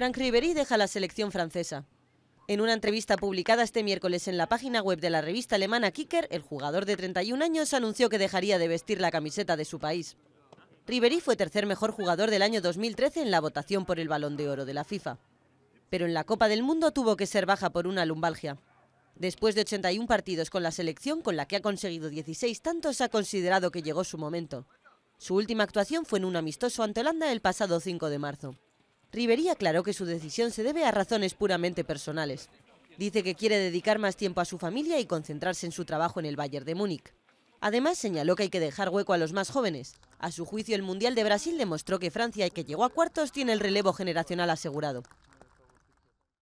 Frank Ribery deja la selección francesa. En una entrevista publicada este miércoles en la página web de la revista alemana Kicker, el jugador de 31 años anunció que dejaría de vestir la camiseta de su país. Ribery fue tercer mejor jugador del año 2013 en la votación por el Balón de Oro de la FIFA. Pero en la Copa del Mundo tuvo que ser baja por una lumbalgia. Después de 81 partidos con la selección, con la que ha conseguido 16 tantos, ha considerado que llegó su momento. Su última actuación fue en un amistoso ante Holanda el pasado 5 de marzo. Rivería aclaró que su decisión se debe a razones puramente personales. Dice que quiere dedicar más tiempo a su familia y concentrarse en su trabajo en el Bayern de Múnich. Además, señaló que hay que dejar hueco a los más jóvenes. A su juicio, el Mundial de Brasil demostró que Francia, que llegó a cuartos, tiene el relevo generacional asegurado.